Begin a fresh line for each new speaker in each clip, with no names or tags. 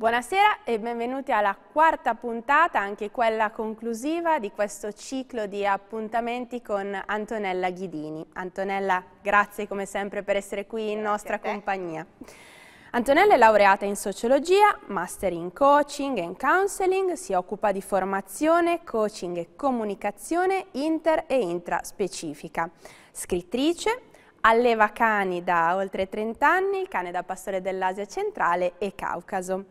Buonasera e benvenuti alla quarta puntata, anche quella conclusiva di questo ciclo di appuntamenti con Antonella Ghidini. Antonella, grazie come sempre per essere qui in nostra compagnia. Antonella è laureata in sociologia, master in coaching and counseling, si occupa di formazione, coaching e comunicazione inter e intraspecifica. Scrittrice, alleva cani da oltre 30 anni, cane da pastore dell'Asia centrale e Caucaso.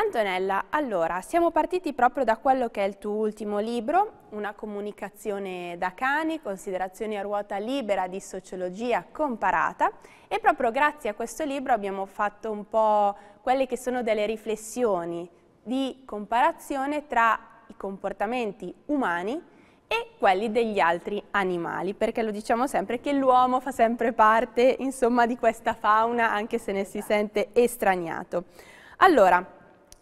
Antonella, allora, siamo partiti proprio da quello che è il tuo ultimo libro, Una comunicazione da cani, considerazioni a ruota libera di sociologia comparata e proprio grazie a questo libro abbiamo fatto un po' quelle che sono delle riflessioni di comparazione tra i comportamenti umani e quelli degli altri animali, perché lo diciamo sempre che l'uomo fa sempre parte, insomma, di questa fauna, anche se ne si sente estraniato. Allora,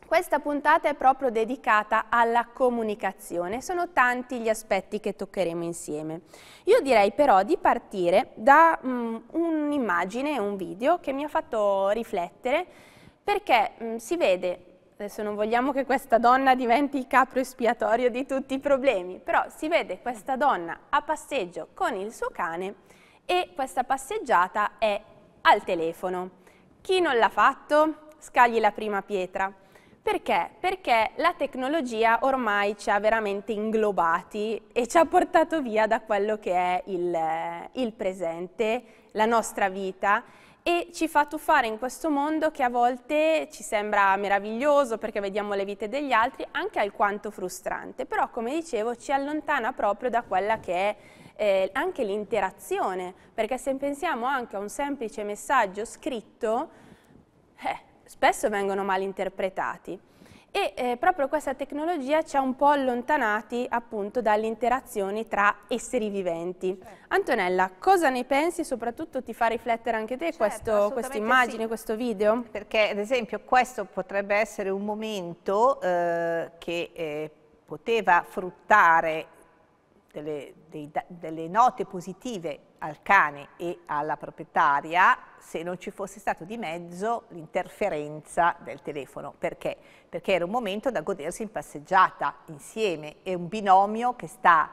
questa puntata è proprio dedicata alla comunicazione, sono tanti gli aspetti che toccheremo insieme. Io direi però di partire da mm, un'immagine, un video che mi ha fatto riflettere perché mh, mm, si vede adesso non vogliamo che questa donna diventi il capro espiatorio di tutti i problemi, però si vede questa donna a passeggio con il suo cane e questa passeggiata è al telefono. Chi non l'ha fatto? Scagli la prima pietra. Perché? Perché la tecnologia ormai ci ha veramente inglobati e ci ha portato via da quello che è il, il presente, la nostra vita e ci fa tuffare in questo mondo che a volte ci sembra meraviglioso perché vediamo le vite degli altri, anche alquanto frustrante, però come dicevo ci allontana proprio da quella che è eh, anche l'interazione, perché se pensiamo anche a un semplice messaggio scritto, eh, spesso vengono mal interpretati e eh, proprio questa tecnologia ci ha un po' allontanati appunto dalle interazioni tra esseri viventi. Certo. Antonella, cosa ne pensi? Soprattutto ti fa riflettere anche te certo, questa immagine, sì. questo video? Perché ad esempio questo potrebbe essere un momento eh,
che eh, poteva fruttare delle, dei, delle note positive al cane e alla proprietaria se non ci fosse stato di mezzo l'interferenza del telefono. Perché? Perché era un momento da godersi in passeggiata insieme, è un binomio che sta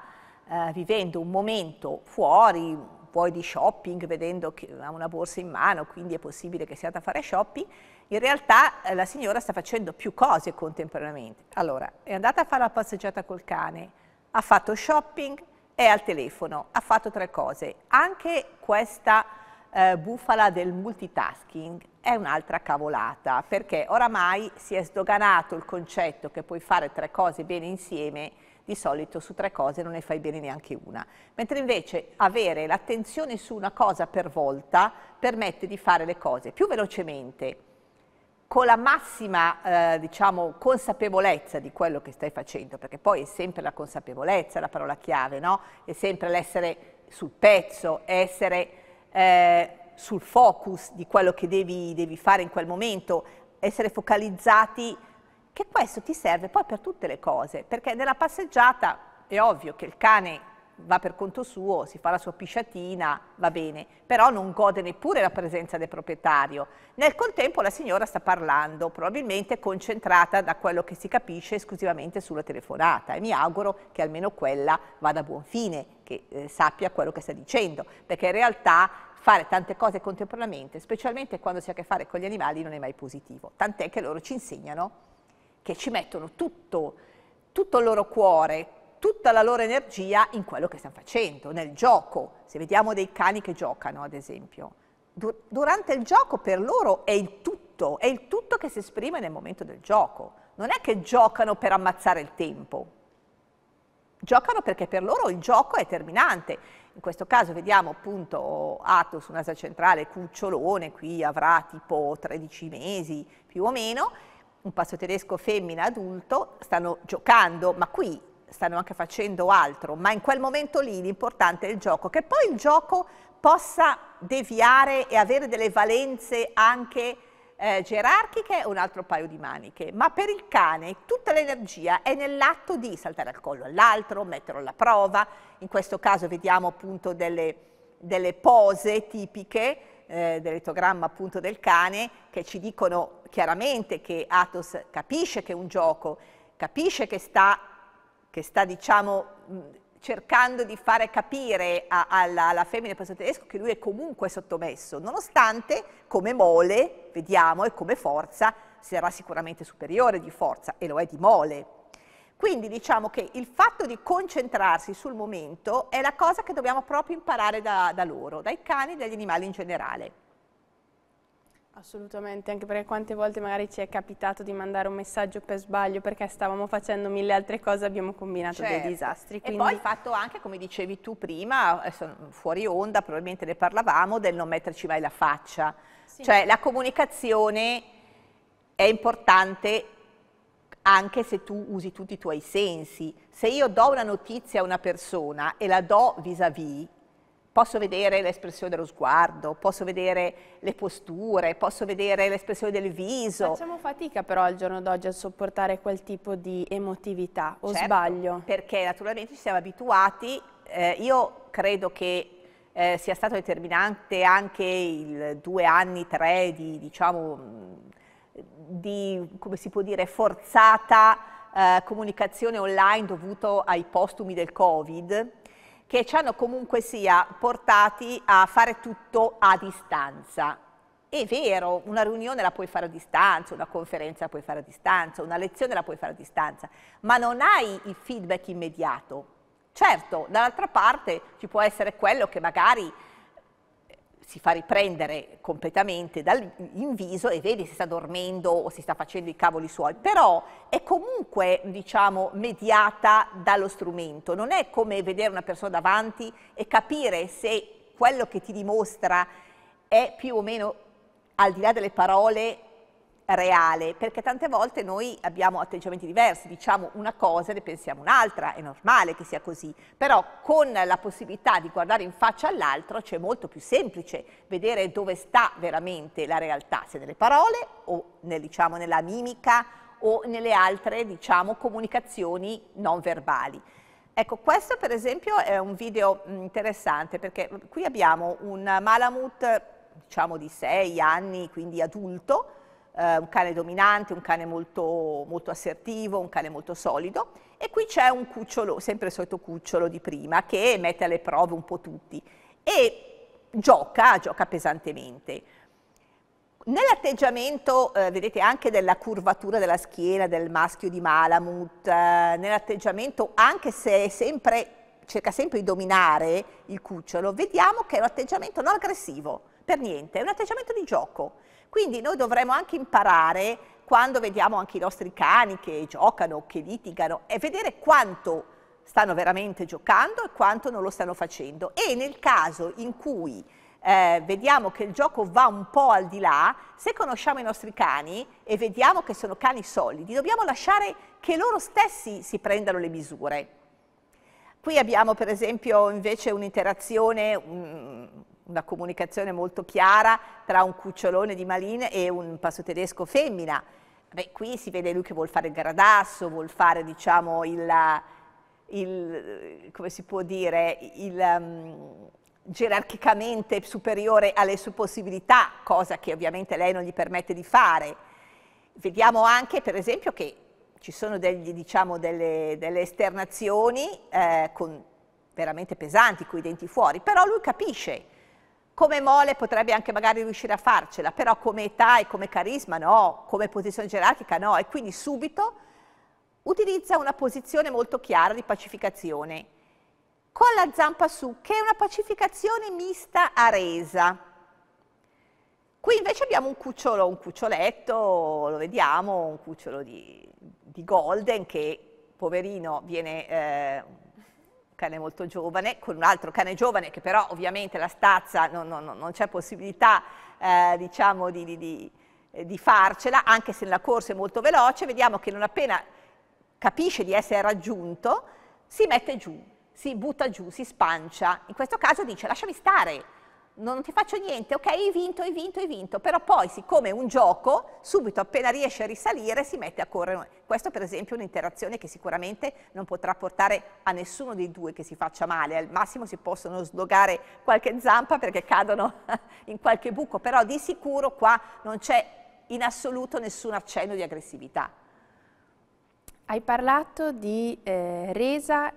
eh, vivendo un momento fuori, poi di shopping, vedendo che ha una borsa in mano, quindi è possibile che sia andata a fare shopping, in realtà eh, la signora sta facendo più cose contemporaneamente. Allora, è andata a fare la passeggiata col cane, ha fatto shopping, è al telefono, ha fatto tre cose. Anche questa eh, bufala del multitasking è un'altra cavolata, perché oramai si è sdoganato il concetto che puoi fare tre cose bene insieme, di solito su tre cose non ne fai bene neanche una. Mentre invece avere l'attenzione su una cosa per volta permette di fare le cose più velocemente, con la massima eh, diciamo, consapevolezza di quello che stai facendo, perché poi è sempre la consapevolezza la parola chiave, no? è sempre l'essere sul pezzo, essere eh, sul focus di quello che devi, devi fare in quel momento, essere focalizzati, che questo ti serve poi per tutte le cose, perché nella passeggiata è ovvio che il cane va per conto suo, si fa la sua pisciatina, va bene, però non gode neppure la presenza del proprietario. Nel contempo la signora sta parlando, probabilmente concentrata da quello che si capisce esclusivamente sulla telefonata e mi auguro che almeno quella vada a buon fine, che eh, sappia quello che sta dicendo, perché in realtà fare tante cose contemporaneamente, specialmente quando si ha a che fare con gli animali, non è mai positivo, tant'è che loro ci insegnano che ci mettono tutto, tutto il loro cuore, tutta la loro energia in quello che stanno facendo, nel gioco. Se vediamo dei cani che giocano, ad esempio, durante il gioco per loro è il tutto, è il tutto che si esprime nel momento del gioco. Non è che giocano per ammazzare il tempo, giocano perché per loro il gioco è terminante. In questo caso vediamo appunto Atos, un'asa centrale, cucciolone, qui avrà tipo 13 mesi più o meno, un passo tedesco femmina adulto, stanno giocando, ma qui stanno anche facendo altro, ma in quel momento lì l'importante è il gioco, che poi il gioco possa deviare e avere delle valenze anche eh, gerarchiche è un altro paio di maniche, ma per il cane tutta l'energia è nell'atto di saltare al collo all'altro, metterlo alla prova, in questo caso vediamo appunto delle, delle pose tipiche eh, dell'etogramma appunto del cane che ci dicono chiaramente che Athos capisce che è un gioco, capisce che sta che sta diciamo, cercando di fare capire a, alla, alla femmina del tedesco che lui è comunque sottomesso, nonostante come mole, vediamo, e come forza sarà sicuramente superiore di forza, e lo è di mole. Quindi diciamo che il fatto di concentrarsi sul momento è la cosa che dobbiamo proprio imparare da, da loro, dai cani e dagli animali in generale.
Assolutamente, anche perché quante volte magari ci è capitato di mandare un messaggio per sbaglio perché stavamo facendo mille altre cose, abbiamo combinato certo. dei disastri. Quindi... E poi il fatto anche, come dicevi tu prima,
eh, fuori onda, probabilmente ne parlavamo, del non metterci mai la faccia. Sì. Cioè la comunicazione è importante anche se tu usi tutti i tuoi sensi. Se io do una notizia a una persona e la do vis-à-vis, -vis, Posso vedere l'espressione dello sguardo, posso vedere le posture, posso
vedere l'espressione del viso. Facciamo fatica però al giorno d'oggi a sopportare quel tipo di emotività, o certo, sbaglio? Perché naturalmente ci siamo abituati, eh, io credo
che eh, sia stato determinante anche il due anni, tre di, diciamo, di come si può dire, forzata eh, comunicazione online dovuto ai postumi del Covid, che ci hanno comunque sia portati a fare tutto a distanza. È vero, una riunione la puoi fare a distanza, una conferenza la puoi fare a distanza, una lezione la puoi fare a distanza, ma non hai il feedback immediato. Certo, dall'altra parte ci può essere quello che magari si fa riprendere completamente in viso e vedi se sta dormendo o si sta facendo i cavoli suoi, però è comunque, diciamo, mediata dallo strumento, non è come vedere una persona davanti e capire se quello che ti dimostra è più o meno, al di là delle parole, reale, perché tante volte noi abbiamo atteggiamenti diversi, diciamo una cosa e ne pensiamo un'altra, è normale che sia così, però con la possibilità di guardare in faccia all'altro c'è molto più semplice vedere dove sta veramente la realtà, se nelle parole o nel, diciamo, nella mimica o nelle altre diciamo, comunicazioni non verbali. Ecco, questo per esempio è un video mm, interessante perché qui abbiamo un Malamut diciamo di 6 anni, quindi adulto, eh, un cane dominante, un cane molto, molto, assertivo, un cane molto solido e qui c'è un cucciolo, sempre il solito cucciolo di prima, che mette alle prove un po' tutti e gioca, gioca pesantemente. Nell'atteggiamento, eh, vedete anche della curvatura della schiena del maschio di Malamut, eh, nell'atteggiamento anche se sempre, cerca sempre di dominare il cucciolo, vediamo che è un atteggiamento non aggressivo, per niente, è un atteggiamento di gioco quindi noi dovremmo anche imparare, quando vediamo anche i nostri cani che giocano, che litigano, è vedere quanto stanno veramente giocando e quanto non lo stanno facendo. E nel caso in cui eh, vediamo che il gioco va un po' al di là, se conosciamo i nostri cani e vediamo che sono cani solidi, dobbiamo lasciare che loro stessi si prendano le misure. Qui abbiamo per esempio invece un'interazione, una comunicazione molto chiara tra un cucciolone di Malin e un passo tedesco femmina. Beh, qui si vede lui che vuole fare il gradasso, vuole fare diciamo, il, il, come si può dire, il, um, gerarchicamente superiore alle sue possibilità, cosa che ovviamente lei non gli permette di fare. Vediamo anche per esempio che ci sono degli, diciamo, delle, delle, esternazioni eh, con, veramente pesanti, con i denti fuori, però lui capisce come mole potrebbe anche magari riuscire a farcela, però come età e come carisma no, come posizione gerarchica no, e quindi subito utilizza una posizione molto chiara di pacificazione, con la zampa su, che è una pacificazione mista a resa. Qui invece abbiamo un cucciolo, un cuccioletto, lo vediamo, un cucciolo di, di Golden che, poverino, viene... Eh, cane molto giovane, con un altro cane giovane che però ovviamente la stazza non, non, non c'è possibilità eh, diciamo di, di, di, eh, di farcela, anche se la corsa è molto veloce, vediamo che non appena capisce di essere raggiunto, si mette giù, si butta giù, si spancia. In questo caso dice lasciami stare, non ti faccio niente, ok, hai vinto, hai vinto, hai vinto, però poi siccome è un gioco, subito appena riesce a risalire si mette a correre. Questo per esempio è un'interazione che sicuramente non potrà portare a nessuno dei due che si faccia male, al massimo si possono slogare qualche zampa perché cadono in qualche buco, però di sicuro qua non c'è in assoluto nessun accenno di aggressività.
Hai parlato di eh, resa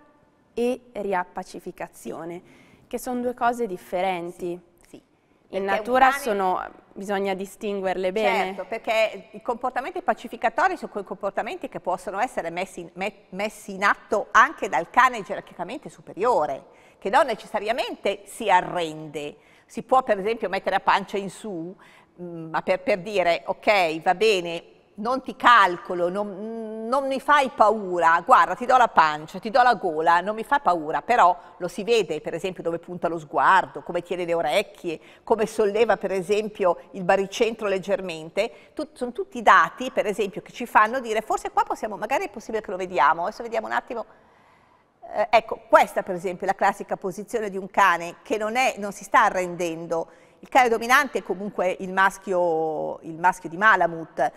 e riappacificazione. Che sono due cose differenti. Sì, sì. In natura umani... sono, bisogna distinguerle bene. Certo, perché i comportamenti pacificatori sono quei comportamenti che possono essere messi in,
me, messi in atto anche dal cane gerarchicamente superiore, che non necessariamente si arrende. Si può per esempio mettere a pancia in su, mm, ma per, per dire ok, va bene, non ti calcolo, non, non, mi fai paura, guarda ti do la pancia, ti do la gola, non mi fa paura, però lo si vede per esempio dove punta lo sguardo, come tiene le orecchie, come solleva per esempio il baricentro leggermente, Tut, sono tutti dati per esempio che ci fanno dire forse qua possiamo, magari è possibile che lo vediamo, adesso vediamo un attimo, eh, ecco questa per esempio è la classica posizione di un cane che non, è, non si sta arrendendo, il cane dominante è comunque il maschio, il maschio di Malamut,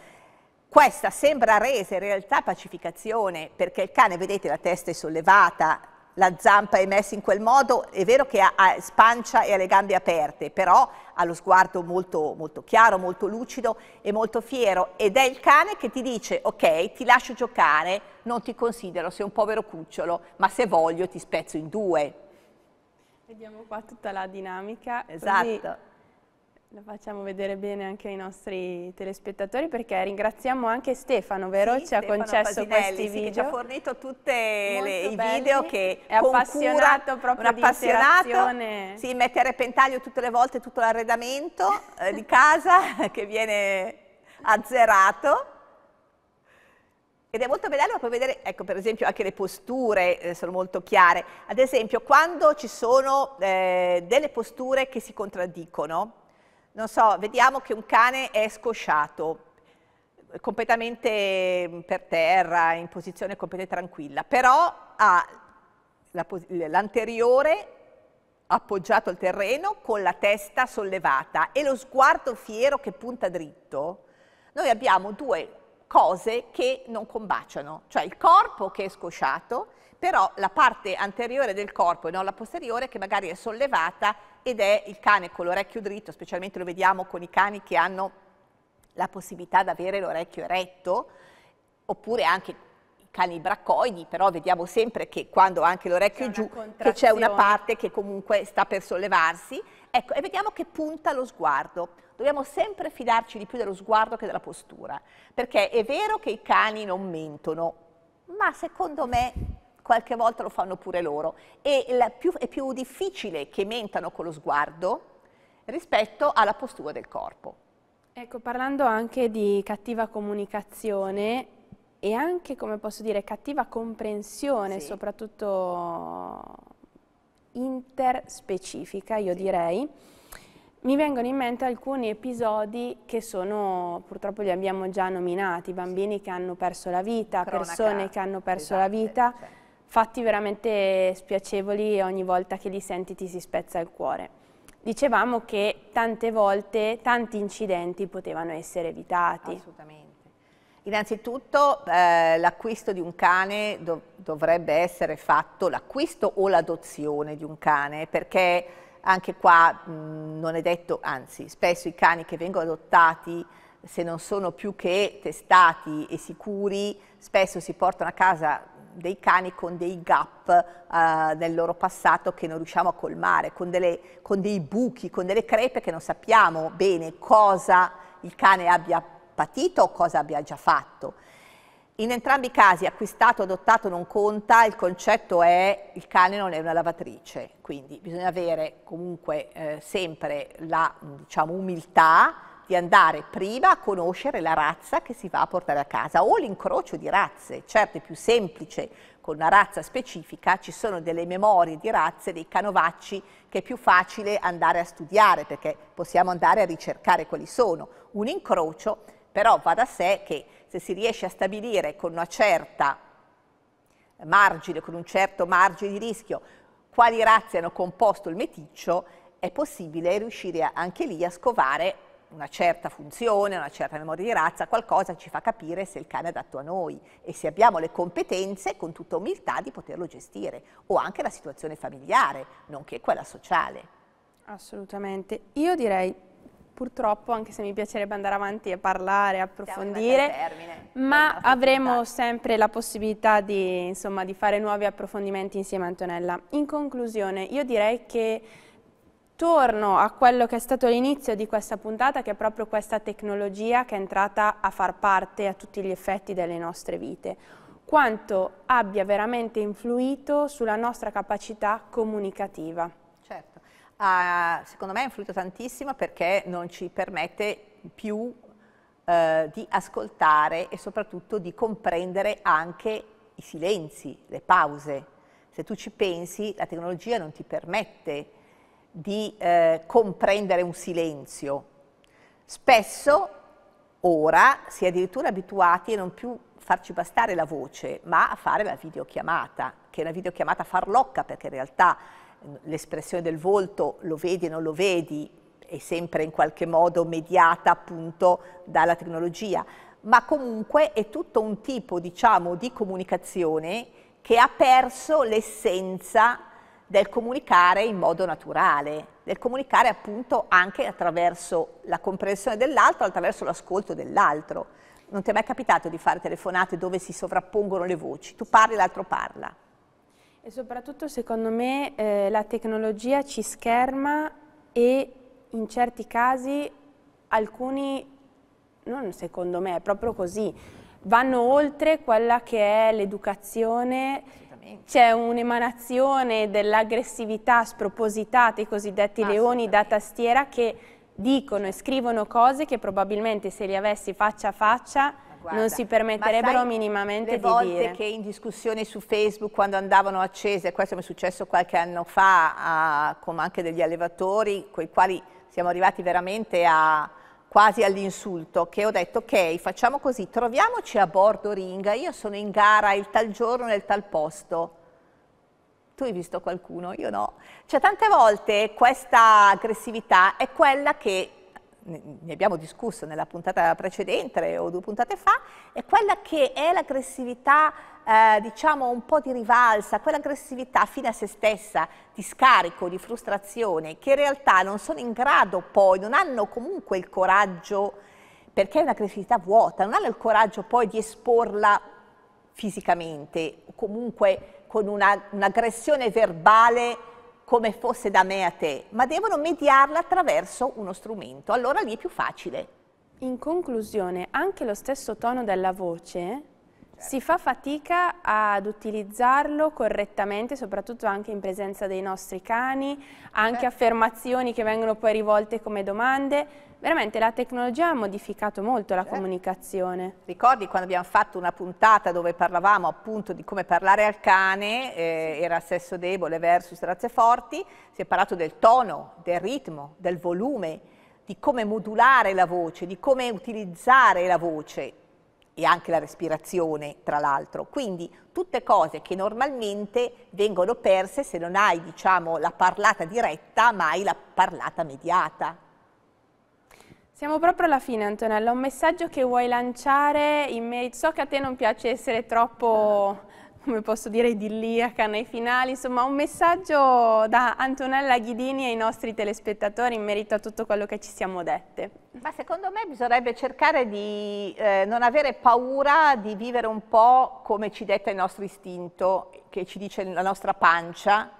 questa sembra resa in realtà pacificazione, perché il cane, vedete, la testa è sollevata, la zampa è messa in quel modo, è vero che ha, ha spancia e ha le gambe aperte, però ha lo sguardo molto, molto chiaro, molto lucido e molto fiero ed è il cane che ti dice ok, ti lascio giocare, non ti considero, sei un povero cucciolo, ma se voglio ti spezzo in due.
Vediamo qua tutta la dinamica. Esatto. Lo facciamo vedere bene anche ai nostri telespettatori perché ringraziamo anche Stefano, vero? Sì, ci Stefano ha concesso Pasinelli, questi video. Sì, ci ha
fornito tutti i video che è appassionato cura, proprio un appassionato. Si mette a repentaglio tutte le volte tutto l'arredamento eh, di casa che viene azzerato. Ed è molto bello poi vedere, ecco per esempio anche le posture eh, sono molto chiare. Ad esempio quando ci sono eh, delle posture che si contraddicono, non so, vediamo che un cane è scosciato, completamente mm, per terra, in posizione completamente tranquilla, però ha l'anteriore appoggiato al terreno con la testa sollevata e lo sguardo fiero che punta dritto, noi abbiamo due cose che non combaciano, cioè il corpo che è scosciato però la parte anteriore del corpo e non la posteriore che magari è sollevata ed è il cane con l'orecchio dritto, specialmente lo vediamo con i cani che hanno la possibilità di avere l'orecchio eretto, oppure anche i cani braccoidi, però vediamo sempre che quando anche l'orecchio è giù che c'è una parte che comunque sta per sollevarsi, ecco, e vediamo che punta lo sguardo. Dobbiamo sempre fidarci di più dello sguardo che della postura, perché è vero che i cani non mentono, ma secondo me qualche volta lo fanno pure loro. E più, è più difficile che mentano con lo sguardo rispetto alla postura del corpo.
Ecco, parlando anche di cattiva comunicazione e anche, come posso dire, cattiva comprensione, sì. soprattutto interspecifica, io sì. direi, mi vengono in mente alcuni episodi che sono, purtroppo li abbiamo già nominati, bambini che hanno perso la vita, Cronaca, persone che hanno perso esatto, la vita. Cioè fatti veramente spiacevoli e ogni volta che li senti ti si spezza il cuore. Dicevamo che tante volte tanti incidenti potevano essere evitati. Assolutamente. Innanzitutto eh, l'acquisto di un cane
dov dovrebbe essere fatto, l'acquisto o l'adozione di un cane, perché anche qua mh, non è detto, anzi spesso i cani che vengono adottati se non sono più che testati e sicuri, spesso si portano a casa dei cani con dei gap eh, nel loro passato che non riusciamo a colmare, con, delle, con dei buchi, con delle crepe che non sappiamo bene cosa il cane abbia patito o cosa abbia già fatto. In entrambi i casi, acquistato, adottato, non conta, il concetto è il cane non è una lavatrice, quindi bisogna avere comunque eh, sempre la diciamo, umiltà di andare prima a conoscere la razza che si va a portare a casa o l'incrocio di razze, certo è più semplice con una razza specifica, ci sono delle memorie di razze, dei canovacci che è più facile andare a studiare perché possiamo andare a ricercare quali sono. Un incrocio però va da sé che se si riesce a stabilire con una certa margine, con un certo margine di rischio, quali razze hanno composto il meticcio, è possibile riuscire anche lì a scovare una certa funzione, una certa memoria di razza, qualcosa ci fa capire se il cane è adatto a noi e se abbiamo le competenze con tutta umiltà di poterlo gestire o anche la situazione familiare, nonché quella sociale.
Assolutamente. Io direi purtroppo, anche se mi piacerebbe andare avanti e parlare, approfondire, ma avremo sempre la possibilità di, insomma, di fare nuovi approfondimenti insieme a Antonella. In conclusione, io direi che torno a quello che è stato l'inizio di questa puntata, che è proprio questa tecnologia che è entrata a far parte a tutti gli effetti delle nostre vite. Quanto abbia veramente influito sulla nostra capacità comunicativa. Certo, ah, secondo me ha influito tantissimo perché non ci permette più
eh, di ascoltare e soprattutto di comprendere anche i silenzi, le pause. Se tu ci pensi, la tecnologia non ti permette di eh, comprendere un silenzio. Spesso, ora, si è addirittura abituati a non più farci bastare la voce, ma a fare la videochiamata, che è una videochiamata farlocca, perché in realtà mm, l'espressione del volto lo vedi e non lo vedi, è sempre in qualche modo mediata appunto dalla tecnologia, ma comunque è tutto un tipo, diciamo, di comunicazione che ha perso l'essenza del comunicare in modo naturale, del comunicare appunto anche attraverso la comprensione dell'altro, attraverso l'ascolto dell'altro. Non ti è mai capitato di fare telefonate dove si sovrappongono le voci, tu parli, e l'altro parla.
E soprattutto secondo me eh, la tecnologia ci scherma e in certi casi alcuni, non secondo me, è proprio così, vanno oltre quella che è l'educazione c'è un'emanazione dell'aggressività spropositata, i cosiddetti ah, leoni da tastiera che dicono e scrivono cose che probabilmente se li avessi faccia a faccia Guarda, non si permetterebbero sai, minimamente di dire. Le volte che in
discussione su Facebook quando andavano accese, questo mi è successo qualche anno fa, a, come anche degli allevatori, con i quali siamo arrivati veramente a quasi all'insulto, che ho detto ok, facciamo così, troviamoci a bordo ringa, io sono in gara il tal giorno nel tal posto. Tu hai visto qualcuno, io no. Cioè tante volte questa aggressività è quella che ne abbiamo discusso nella puntata precedente o due puntate fa, è quella che è l'aggressività, eh, diciamo, un po' di rivalsa, quell'aggressività fine a se stessa, di scarico, di frustrazione, che in realtà non sono in grado poi, non hanno comunque il coraggio, perché è un'aggressività vuota, non hanno il coraggio poi di esporla fisicamente, comunque con un'aggressione verbale come fosse da me a te,
ma devono mediarla attraverso uno strumento. Allora lì è più facile. In conclusione, anche lo stesso tono della voce si certo. fa fatica ad utilizzarlo correttamente, soprattutto anche in presenza dei nostri cani, anche certo. affermazioni che vengono poi rivolte come domande veramente la tecnologia ha modificato molto la certo. comunicazione. Ricordi quando abbiamo fatto una puntata dove parlavamo appunto di come
parlare al cane, eh, era sesso debole versus razze forti, si è parlato del tono, del ritmo, del volume, di come modulare la voce, di come utilizzare la voce e anche la respirazione, tra l'altro. Quindi tutte cose che normalmente vengono perse se non hai, diciamo, la parlata diretta, ma hai la parlata mediata.
Siamo proprio alla fine Antonella, un messaggio che vuoi lanciare in merito, so che a te non piace essere troppo, come posso dire, idilliaca nei finali, insomma un messaggio da Antonella Ghidini ai nostri telespettatori in merito a tutto quello che ci siamo dette. Ma secondo me bisognerebbe cercare
di eh, non avere paura di vivere un po' come ci detta il nostro istinto, che ci dice la nostra pancia,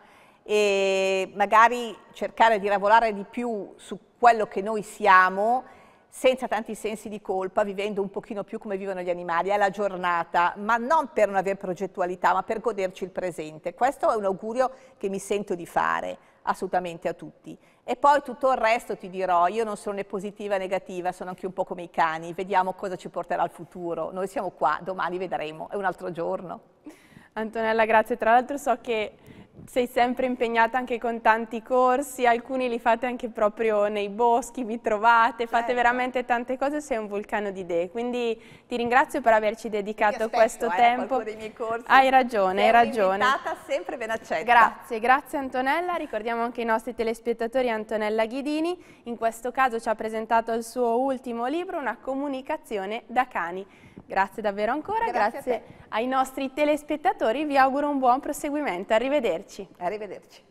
e magari cercare di lavorare di più su quello che noi siamo senza tanti sensi di colpa, vivendo un pochino più come vivono gli animali, alla giornata, ma non per non avere progettualità, ma per goderci il presente. Questo è un augurio che mi sento di fare assolutamente a tutti. E poi tutto il resto ti dirò, io non sono né positiva né negativa, sono anche un po' come i cani, vediamo cosa ci porterà al futuro. Noi siamo qua, domani vedremo, è un altro giorno.
Antonella, grazie. Tra l'altro so che sei sempre impegnata anche con tanti corsi, alcuni li fate anche proprio nei boschi, vi trovate, fate certo. veramente tante cose, sei un vulcano di idee. Quindi ti ringrazio per averci dedicato aspetto, questo eh, tempo. Dei miei corsi. Hai ragione, hai ragione. sempre ben accetta. Grazie, grazie Antonella. Ricordiamo anche i nostri telespettatori Antonella Ghidini, in questo caso ci ha presentato il suo ultimo libro, Una comunicazione da cani. Grazie davvero ancora, grazie, grazie ai nostri telespettatori, vi auguro un buon proseguimento, arrivederci. Arrivederci.